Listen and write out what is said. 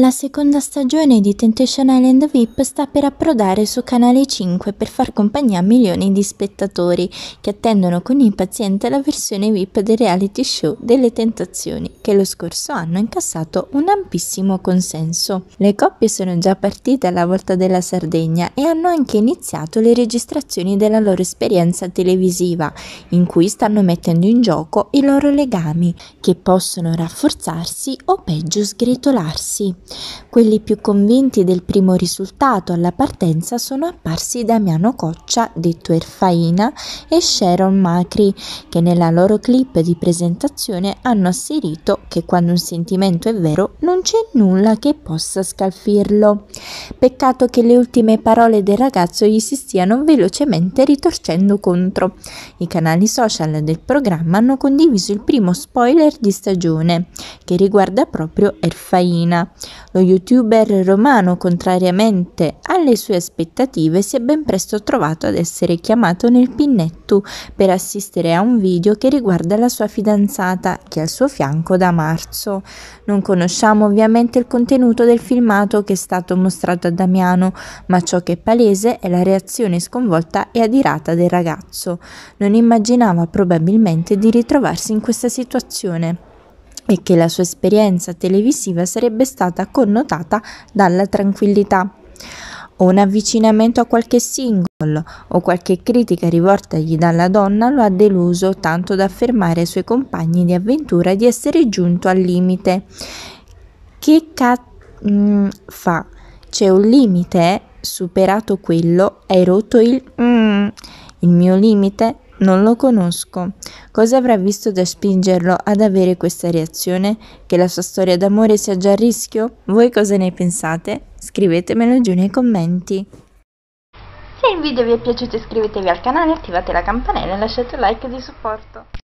La seconda stagione di Temptation Island VIP sta per approdare su Canale 5 per far compagnia a milioni di spettatori che attendono con impazienza la versione VIP del reality show delle tentazioni che lo scorso anno ha incassato un ampissimo consenso. Le coppie sono già partite alla volta della Sardegna e hanno anche iniziato le registrazioni della loro esperienza televisiva in cui stanno mettendo in gioco i loro legami che possono rafforzarsi o peggio sgretolarsi. Quelli più convinti del primo risultato alla partenza sono apparsi Damiano Coccia, detto Erfaina, e Sharon Macri, che nella loro clip di presentazione hanno asserito che quando un sentimento è vero non c'è nulla che possa scalfirlo. Peccato che le ultime parole del ragazzo gli si stiano velocemente ritorcendo contro. I canali social del programma hanno condiviso il primo spoiler di stagione, che riguarda proprio Erfaina. Lo youtuber romano, contrariamente alle sue aspettative, si è ben presto trovato ad essere chiamato nel pinnetto per assistere a un video che riguarda la sua fidanzata, che è al suo fianco da marzo. Non conosciamo ovviamente il contenuto del filmato che è stato mostrato a Damiano, ma ciò che è palese è la reazione sconvolta e adirata del ragazzo. Non immaginava probabilmente di ritrovarsi in questa situazione e che la sua esperienza televisiva sarebbe stata connotata dalla tranquillità. O Un avvicinamento a qualche singolo o qualche critica rivoltagli dalla donna lo ha deluso tanto da affermare ai suoi compagni di avventura di essere giunto al limite. Che ca- mm, fa? C'è un limite? Eh? Superato quello, hai rotto il... Mm. Il mio limite non lo conosco. Cosa avrà visto da spingerlo ad avere questa reazione? Che la sua storia d'amore sia già a rischio? Voi cosa ne pensate? Scrivetemelo giù nei commenti. Se il video vi è piaciuto iscrivetevi al canale, attivate la campanella e lasciate un like di supporto.